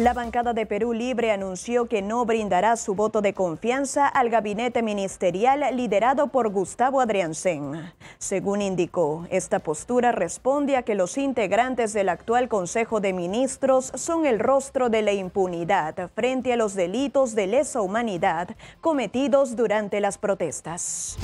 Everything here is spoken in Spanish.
La bancada de Perú Libre anunció que no brindará su voto de confianza al gabinete ministerial liderado por Gustavo Adriansen. Según indicó, esta postura responde a que los integrantes del actual Consejo de Ministros son el rostro de la impunidad frente a los delitos de lesa humanidad cometidos durante las protestas.